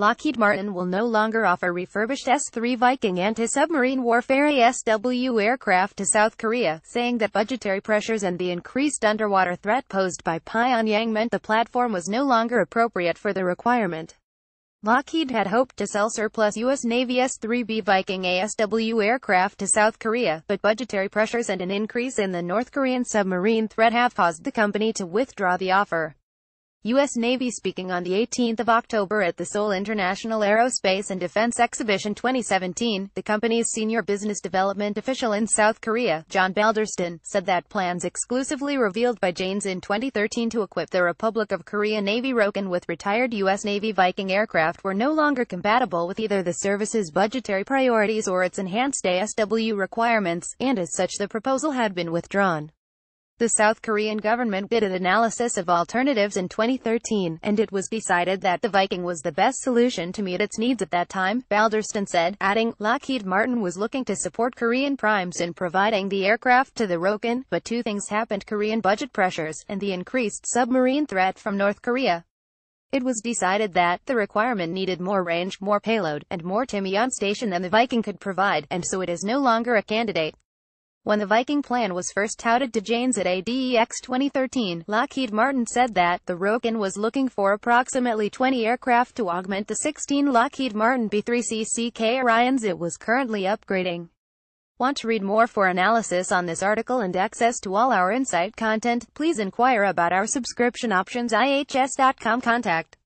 Lockheed Martin will no longer offer refurbished S-3 Viking anti-submarine warfare ASW aircraft to South Korea, saying that budgetary pressures and the increased underwater threat posed by Pyongyang meant the platform was no longer appropriate for the requirement. Lockheed had hoped to sell surplus U.S. Navy S-3B Viking ASW aircraft to South Korea, but budgetary pressures and an increase in the North Korean submarine threat have caused the company to withdraw the offer. U.S. Navy speaking on 18 October at the Seoul International Aerospace and Defense Exhibition 2017, the company's senior business development official in South Korea, John Balderston, said that plans exclusively revealed by Janes in 2013 to equip the Republic of Korea Navy Roken with retired U.S. Navy Viking aircraft were no longer compatible with either the service's budgetary priorities or its enhanced ASW requirements, and as such the proposal had been withdrawn. The South Korean government did an analysis of alternatives in 2013, and it was decided that the Viking was the best solution to meet its needs at that time, Balderston said, adding, Lockheed Martin was looking to support Korean primes in providing the aircraft to the Rokan, but two things happened Korean budget pressures, and the increased submarine threat from North Korea. It was decided that the requirement needed more range, more payload, and more Timion station than the Viking could provide, and so it is no longer a candidate. When the Viking plan was first touted to Janes at ADEX 2013, Lockheed Martin said that the Rokan was looking for approximately 20 aircraft to augment the 16 Lockheed Martin B-3CCK Orions it was currently upgrading. Want to read more for analysis on this article and access to all our insight content, please inquire about our subscription options ihs.com contact.